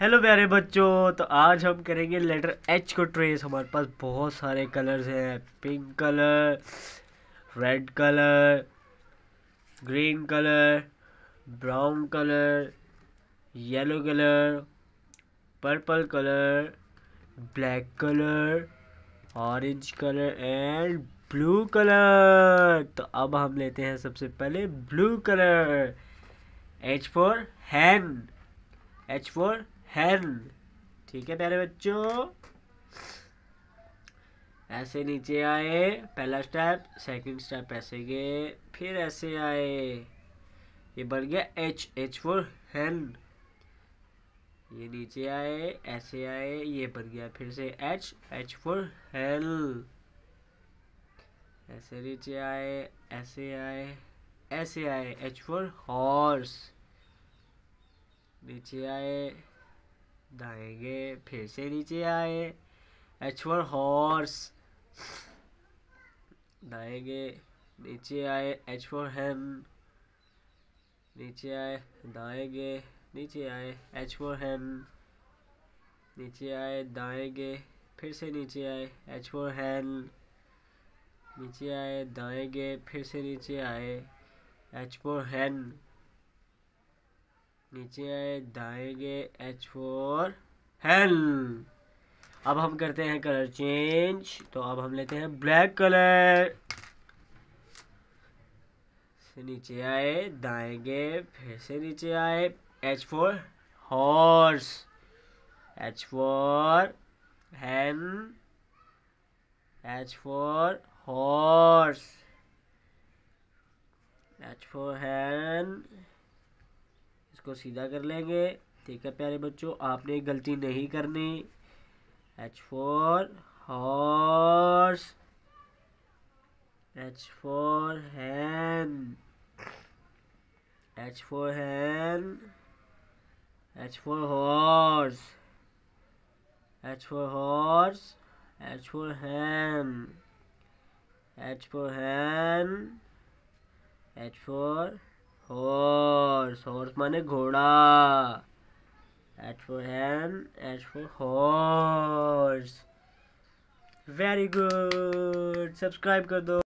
hello प्यारे बच्चों तो आज हम करेंगे लेटर एच को ट्रेस हमारे पास बहुत सारे कलर्स हैं pink colour red colour green colour brown colour yellow colour purple colour black colour orange colour and blue colour तो अब हम लेते हैं सबसे पहले blue colour H four hen H four help ठीक है प्यारे बच्चों ऐसे नीचे आए पहला स्टेप सेकंड स्टेप ऐसे गए फिर ऐसे आए ये बन गया एच एच फोर हैंड ये नीचे आए ऐसे आए ये बन गया फिर से एच एच फोर हेल ऐसे नीचे आए ऐसे आए ऐसे आए एच फोर हॉर्स नीचे आए दाएंगे फिर से नीचे आए एच फोर हॉर्स दाएंगे नीचे आए एच फोर हैम नीचे आए दाएंगे नीचे आए एच फोर हैम नीचे आए दाएंगे फिर से नीचे आए एच फोर हेन नीचे आए दाएंगे फिर से नीचे आए एच फोर हेन नीचे आए दाएंगे एच फोर हेल अब हम करते हैं कलर चेंज तो अब हम लेते हैं ब्लैक कलर से नीचे आए दाएंगे फिर से नीचे आए H four horse H four hen H four horse H four hen इसको सीधा कर लेंगे ठीक है प्यारे बच्चों आपने गलती नहीं करनी H four horse H four hen H four hen H four horse H four horse H four hen H four hen H four horse horse माने घोड़ा H four hen H four horse very good subscribe कर दो